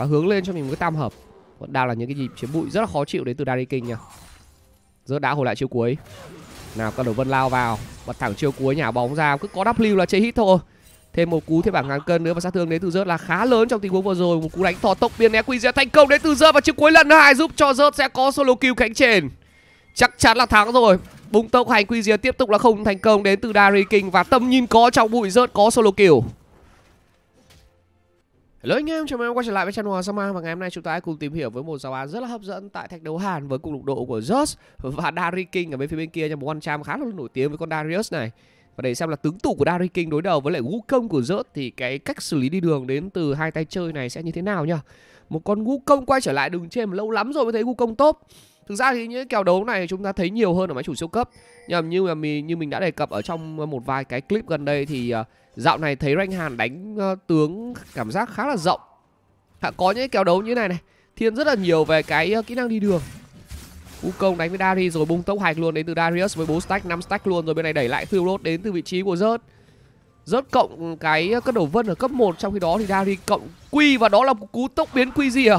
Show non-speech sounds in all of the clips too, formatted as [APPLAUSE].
và hướng lên cho mình một cái tam hợp vẫn đang là những cái nhịp chiếm bụi rất là khó chịu đến từ Dari King nha rớt đã hồi lại chiêu cuối nào con đầu vân lao vào bật thẳng chiêu cuối nhả bóng ra cứ có W là chơi hit thôi thêm một cú thế bảng ngàn cân nữa và sát thương đến từ rớt là khá lớn trong tình huống vừa rồi một cú đánh thò tốc biên né quy sẽ thành công đến từ rớt và chiêu cuối lần thứ hai giúp cho rớt sẽ có solo kill cánh trên chắc chắn là thắng rồi bùng tốc hành quy tiếp tục là không thành công đến từ Dari King và tầm nhìn có trong bụi rớt có solo kill Hello anh em, chào mừng em quay trở lại với channel Hoàng Sama và ngày hôm nay chúng ta hãy cùng tìm hiểu với một giao án rất là hấp dẫn tại thách đấu Hàn với cùng lục độ của Zeus và Dari King ở bên phía bên kia nha một con charm khá là nổi tiếng với con Darius này. Và để xem là tướng tụ của Dari King đối đầu với lại công của Zeus thì cái cách xử lý đi đường đến từ hai tay chơi này sẽ như thế nào nhá. Một con công quay trở lại đường trên mà lâu lắm rồi mới thấy công tốt thực ra thì những kèo đấu này chúng ta thấy nhiều hơn ở máy chủ siêu cấp nhầm như là mình như mình đã đề cập ở trong ờ, một vài cái clip gần đây thì ờ, dạo này thấy ranh hàn đánh ờ, tướng cảm giác khá là rộng có những kèo đấu như này này thiên rất là nhiều về cái kỹ năng đi đường U công đánh với Darius rồi bung tốc hạch luôn đến từ Darius với 4 stack, 5 stack luôn rồi bên này đẩy lại Thulot đến từ vị trí của Rớt. Rớt cộng cái cất đổ vân ở cấp 1 trong khi đó thì Darius cộng Quy và đó là cú tốc biến Quy gì à?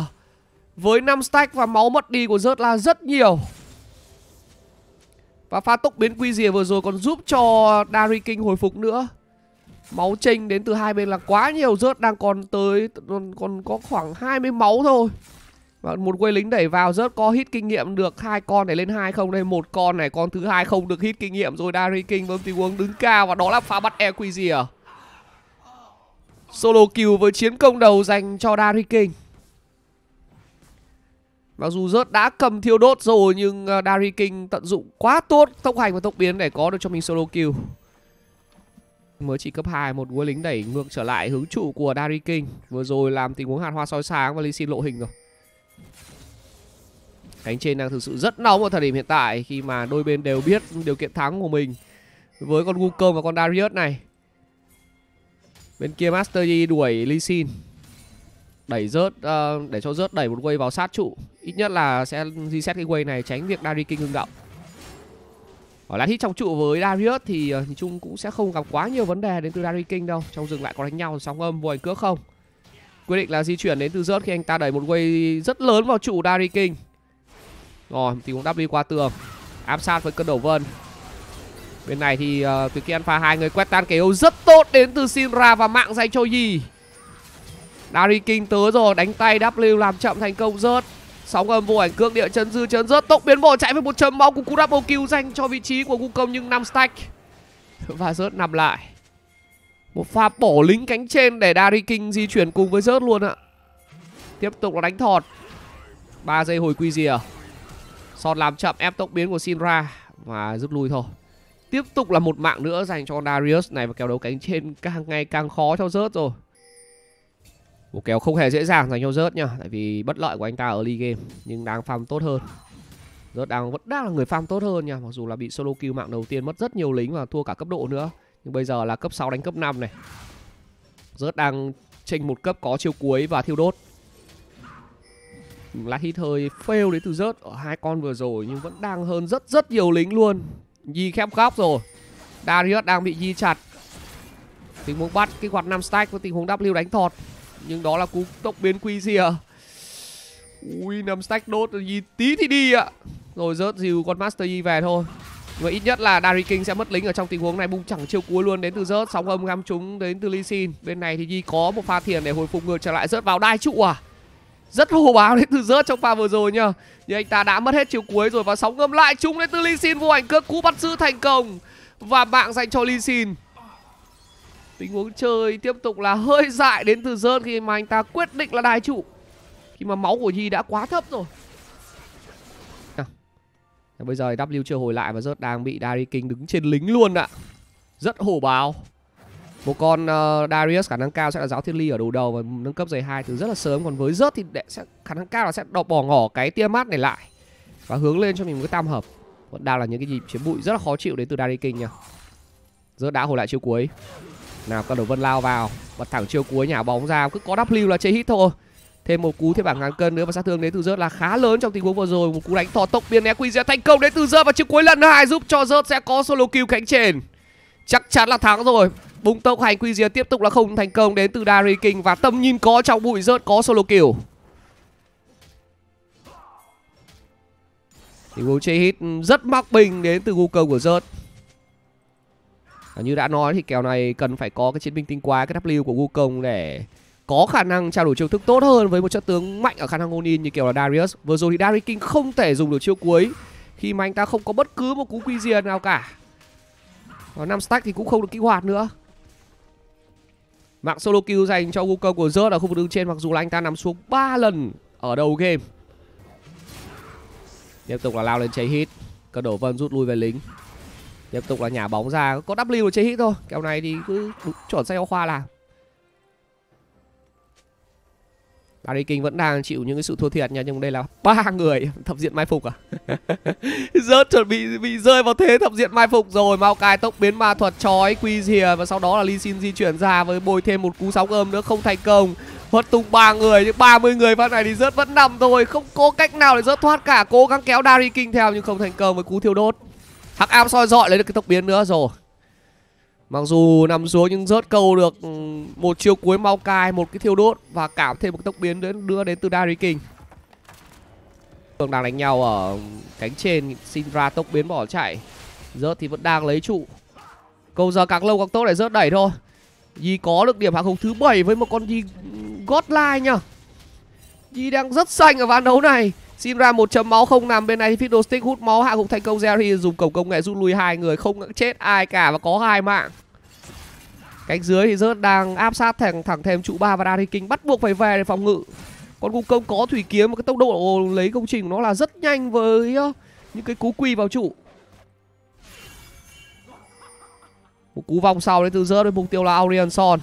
Với 5 stack và máu mất đi của rớt là rất nhiều Và pha tốc biến quy rìa vừa rồi còn giúp cho Dari King hồi phục nữa Máu chênh đến từ hai bên là quá nhiều rớt đang còn tới còn, còn có khoảng 20 máu thôi và một quay lính đẩy vào rớt có hit kinh nghiệm được hai con này lên hai không đây một con này con thứ hai không được hit kinh nghiệm rồi Dari King bơm tình huống đứng cao và đó là pha bắt Equizier solo kill với chiến công đầu dành cho Dari King Mặc dù rớt đã cầm thiêu đốt rồi nhưng à, Dari King tận dụng quá tốt tốc hành và tốc biến để có được cho mình solo kill. Mới chỉ cấp 2 một vua lính đẩy ngược trở lại hướng trụ của Dari King. Vừa rồi làm tình huống hạt hoa soi sáng và Lee Sin lộ hình rồi. Cánh trên đang thực sự rất nóng ở thời điểm hiện tại khi mà đôi bên đều biết điều kiện thắng của mình với con Wukong và con Darius này. Bên kia Master Yi đuổi Lee Sin. Đẩy rớt uh, để cho rớt đẩy một quay vào sát trụ. Ít nhất là sẽ reset cái quay này tránh việc Dariking ngưng động ở lát hit trong trụ với Darius thì nhìn ờ, chung cũng sẽ không gặp quá nhiều vấn đề đến từ Dariking đâu. Trong rừng lại có đánh nhau sóng âm vô cước không. Quyết định là di chuyển đến từ rớt khi anh ta đẩy một quay rất lớn vào trụ Dariking. Rồi thì cũng W qua tường. Áp sát với cơn đầu vân. Bên này thì uh, tuyệt kỹ Alpha hai người quét tan KO rất tốt đến từ Sinra và mạng dành cho gì. Dariking tới rồi đánh tay W làm chậm thành công rớt. Sóng âm vô ảnh cước địa chân dư chân rớt Tốc biến bộ chạy với một chấm máu của cú kill dành cho vị trí của công nhưng 5 stack [LAUGHS] Và rớt nằm lại Một pha bổ lính cánh trên để Dari King di chuyển cùng với rớt luôn ạ Tiếp tục là đánh thọt 3 giây hồi quy rìa Son làm chậm ép tốc biến của Sinra Và rút lui thôi Tiếp tục là một mạng nữa dành cho Darius này Và kèo đấu cánh trên càng ngày càng khó cho rớt rồi Bố kéo không hề dễ dàng dành cho rớt nha Tại vì bất lợi của anh ta ở league game Nhưng đang farm tốt hơn Rớt đang vẫn đang là người farm tốt hơn nha Mặc dù là bị solo kill mạng đầu tiên mất rất nhiều lính Và thua cả cấp độ nữa Nhưng bây giờ là cấp 6 đánh cấp 5 này Rớt đang tranh một cấp có chiêu cuối và thiêu đốt Lát hit hơi fail đến từ rớt Ở hai con vừa rồi nhưng vẫn đang hơn rất rất nhiều lính luôn Di khép góc rồi Darius đang bị di chặt Tình huống bắt kích hoạt 5 stack với tình huống W đánh thọt nhưng đó là cú tốc biến quy gì à? ui nằm stack đốt gì tí thì đi ạ rồi rớt dìu con master yi về thôi và ít nhất là Dari King sẽ mất lính ở trong tình huống này bung chẳng chiêu cuối luôn đến từ rớt sóng âm găm chúng đến từ Lee Sin. Bên này thì Yi có một pha thiền để hồi phục ngược trở lại rớt vào đai trụ à. Rất hồ báo đến từ rớt trong pha vừa rồi nhá. Nhưng anh ta đã mất hết chiều cuối rồi và sóng ngâm lại chúng đến từ Lee Sin vô ảnh cước cú bắt giữ thành công và mạng dành cho Lee Sin tình huống chơi tiếp tục là hơi dại đến từ Sơn khi mà anh ta quyết định là đài trụ khi mà máu của Nhi đã quá thấp rồi à. bây giờ W chưa hồi lại và rớt đang bị Dariking đứng trên lính luôn ạ rất hổ báo một con uh, Darius khả năng cao sẽ là giáo thiên ly ở đầu đầu và nâng cấp giày hai từ rất là sớm còn với rớt thì đệ sẽ khả năng cao là sẽ đọc bỏ ngỏ cái tia mát này lại và hướng lên cho mình một cái tam hợp vẫn đang là những cái nhịp chiếm bụi rất là khó chịu đến từ Dariking nha rớt đã hồi lại chiêu cuối nào cầu thủ Vân lao vào Bật thẳng chiều cuối nhả bóng ra Cứ có W là chế hit thôi Thêm một cú thế bảng ngàn cân nữa và sát thương đến từ rớt là khá lớn trong tình huống vừa rồi. Một cú đánh thọ tốc biên né quy EQZ thành công đến từ rớt và chiếc cuối lần hai giúp cho rớt sẽ có solo kill cánh trên. Chắc chắn là thắng rồi. Bùng tốc hành quy QZ tiếp tục là không thành công đến từ Dari King và tầm nhìn có trong bụi rớt có solo kill. Tình huống chơi hit rất mắc bình đến từ Google của rớt như đã nói thì kèo này cần phải có cái chiến binh tinh quái cái W của Wukong để có khả năng trao đổi chiêu thức tốt hơn với một chất tướng mạnh ở khả năng Onin như kiểu là Darius. Vừa rồi thì Darius King không thể dùng được chiêu cuối khi mà anh ta không có bất cứ một cú quy diệt nào cả. Và 5 stack thì cũng không được kích hoạt nữa. Mạng solo kill dành cho Wukong của Zerg ở khu vực đứng trên mặc dù là anh ta nằm xuống 3 lần ở đầu game. Tiếp tục là lao lên cháy hit. Cơn đổ vân rút lui về lính. Tiếp tục là nhả bóng ra Có W chế hit thôi Kèo này thì cứ đúng chuẩn xe khoa làm Barry King vẫn đang chịu những cái sự thua thiệt nha Nhưng đây là [LAUGHS] ba người [LAUGHS] thập diện mai phục à [LAUGHS] Rớt chuẩn bị bị rơi vào thế thập diện mai phục rồi Mao Cai tốc biến ma thuật chói Quy rìa Và sau đó là Lee Sin di chuyển ra với bồi thêm một cú sóng ôm nữa không thành công Hất tung ba người những 30 người phát này thì rớt vẫn nằm thôi Không có cách nào để rớt thoát cả Cố gắng kéo Dari King theo nhưng không thành công với cú thiêu đốt hắc am soi dọi lấy được cái tốc biến nữa rồi mặc dù nằm xuống nhưng rớt câu được ừ, một chiêu cuối mau cai một cái thiêu đốt và cảm thêm một tốc biến đến đưa đến từ dari king cường đang đánh nhau ở cánh trên xin ra tốc biến bỏ chạy rớt thì vẫn đang lấy trụ câu giờ càng lâu càng tốt để rớt đẩy thôi Di có được điểm hạng hùng thứ bảy với một con Di Godline nhá. Di đang rất xanh ở ván đấu này. Xin ra một chấm máu không nằm bên này thì Fiddlestick hút máu hạ gục thành công Jerry dùng cổng công nghệ rút lui hai người không chết ai cả và có hai mạng. Cánh dưới thì rớt đang áp sát thẳng thẳng thêm trụ ba và Dari King bắt buộc phải về để phòng ngự. Còn cung công có thủy kiếm và cái tốc độ lấy công trình nó là rất nhanh với những cái cú quy vào trụ. Một cú vòng sau đấy từ rớt với mục tiêu là Aurion Son.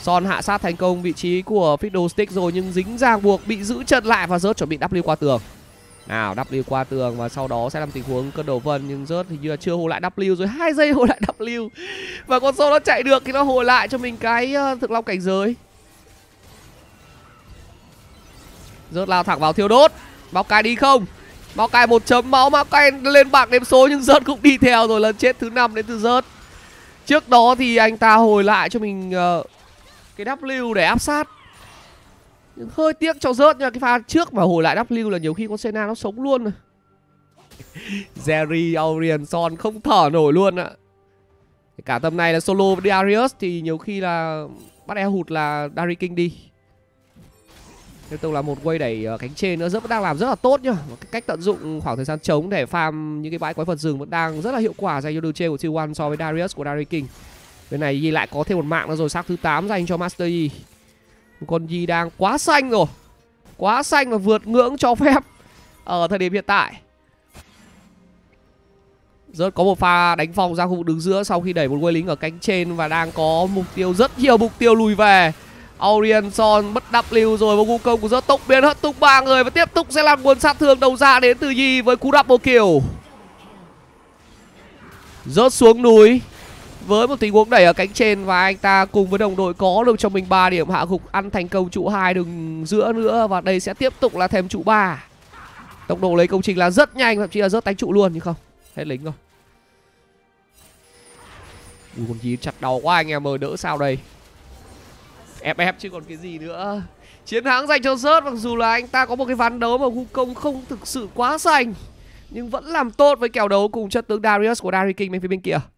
Son hạ sát thành công vị trí của Fiddle Stick rồi nhưng dính ràng buộc bị giữ chân lại và rớt chuẩn bị W qua tường. Nào W qua tường và sau đó sẽ làm tình huống cân đầu vân nhưng rớt thì như là chưa hồi lại W rồi hai giây hồi lại W và con sâu nó chạy được thì nó hồi lại cho mình cái ờ, thực long cảnh giới. Rớt lao thẳng vào thiêu đốt. Bao cai đi không? Bao cai một chấm máu mà cai lên bảng đếm số nhưng rớt cũng đi theo rồi lần chết thứ năm đến từ rớt. Trước đó thì anh ta hồi lại cho mình uh, cái W để áp sát nhưng hơi tiếc cho rớt nha cái pha trước mà hồi lại W là nhiều khi con Senna nó sống luôn rồi [LAUGHS] Jerry Aurien Son không thở nổi luôn ạ Cả tầm này là solo với Darius thì nhiều khi là bắt e hụt là Dari King đi Tiếp tục là một quay đẩy cánh trên nữa rất đang làm rất là tốt nhá. Cái cách tận dụng khoảng thời gian trống để farm những cái bãi quái vật rừng vẫn đang rất là hiệu quả dành cho đường trên của T1 so với Darius của Dari King. Bên này Yi lại có thêm một mạng nữa rồi Xác thứ 8 dành cho Master Yi Con Yi đang quá xanh rồi Quá xanh và vượt ngưỡng cho phép Ở thời điểm hiện tại Rớt có một pha đánh vòng ra khu vực đứng giữa Sau khi đẩy một quê lính ở cánh trên Và đang có mục tiêu rất nhiều mục tiêu lùi về aurion Son bất đắp lưu rồi Và cung công của Rớt tốc biến hất tung ba người Và tiếp tục sẽ làm nguồn sát thương đầu ra đến từ Yi Với cú double kill Rớt xuống núi với một tình huống đẩy ở cánh trên và anh ta cùng với đồng đội có được cho mình 3 điểm hạ gục ăn thành công trụ hai đường giữa nữa và đây sẽ tiếp tục là thêm trụ 3. Tốc độ lấy công trình là rất nhanh thậm chí là rớt tánh trụ luôn nhưng không. Hết lính rồi. Ui con gì chặt đầu quá anh em ơi đỡ sao đây. ép ép chứ còn cái gì nữa. Chiến thắng dành cho rớt mặc dù là anh ta có một cái ván đấu mà khu công không thực sự quá xanh nhưng vẫn làm tốt với kèo đấu cùng chất tướng Darius của darry King bên phía bên kia.